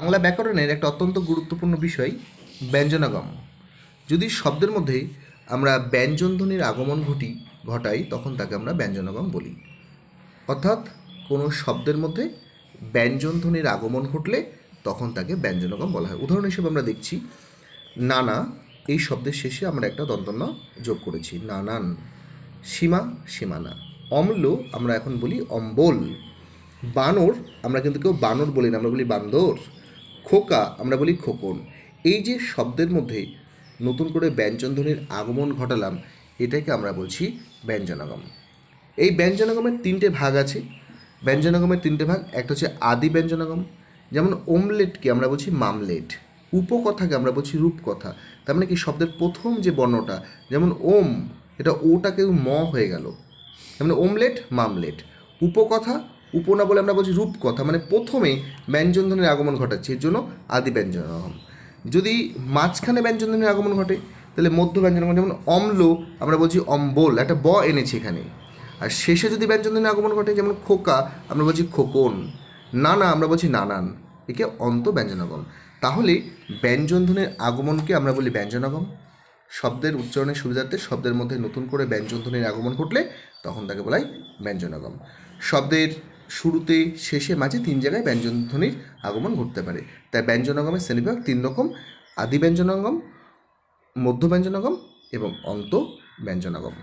বাংলা ব্যাকরণের একটা অত্যন্ত গুরুত্বপূর্ণ বিষয় ব্যঞ্জনাগম যদি শব্দের মধ্যে আমরা ব্যঞ্জন ধ্বনির আগমন ঘটি ঘটাই তখন তাকে আমরা ব্যঞ্জনাগম বলি অর্থাৎ কোনো শব্দের মধ্যে ব্যঞ্জন ধ্বনির আগমন ঘটলে তখন তাকে ব্যঞ্জনগম বলা হয় উদাহরণ হিসেবে আমরা দেখছি নানা এই শব্দের শেষে আমরা একটা দন্তন্য যোগ করেছি নানান সীমা সীমানা অম্ল আমরা এখন বলি অম্বল বানর আমরা কিন্তু কেউ বানর বলি না আমরা বলি বান্দর খোকা আমরা বলি খোকন এই যে শব্দের মধ্যে নতুন করে ব্যঞ্জনধ্বনির আগমন ঘটালাম এটাকে আমরা বলছি ব্যঞ্জনাগম এই ব্যঞ্জনাগমের তিনটে ভাগ আছে ব্যঞ্জনাগমের তিনটে ভাগ একটা হচ্ছে আদি ব্যঞ্জনাগম যেমন ওমলেটকে আমরা বলছি মামলেট উপকথাকে আমরা বলছি রূপকথা তার মানে কি শব্দের প্রথম যে বর্ণটা যেমন ওম এটা কেউ ম হয়ে গেল তার মানে ওমলেট মামলেট উপকথা উপনা বলে আমরা বলছি রূপকথা মানে প্রথমে ব্যঞ্জনধ্বনির আগমন ঘটাচ্ছে এর জন্য আদি ব্যঞ্জন যদি মাঝখানে ব্যঞ্জনধ্বনির আগমন ঘটে তাহলে মধ্য ঘটে যেমন অম্ল আমরা বলছি অম্বল একটা ব এনেছি এখানে আর শেষে যদি ব্যঞ্জনধ্বনির আগমন ঘটে যেমন খোকা আমরা বলছি খোকন নানা আমরা বলছি নানান একে অন্ত ব্যঞ্জনাগম তাহলে ব্যঞ্জনধ্বনির আগমনকে আমরা বলি ব্যঞ্জনাগম শব্দের উচ্চারণের সুবিধার্থে শব্দের মধ্যে নতুন করে ব্যঞ্জনধ্বনির আগমন ঘটলে তখন তাকে বলা হয় ব্যঞ্জনাগম শব্দের শুরুতে শেষে মাঝে তিন জায়গায় ব্যঞ্জনধ্বনির আগমন ঘটতে পারে তাই আগমের শ্রেণীবিভাগ তিন রকম আদি আগম মধ্য ব্যঞ্জনাগম এবং অন্ত ব্যঞ্জনাগম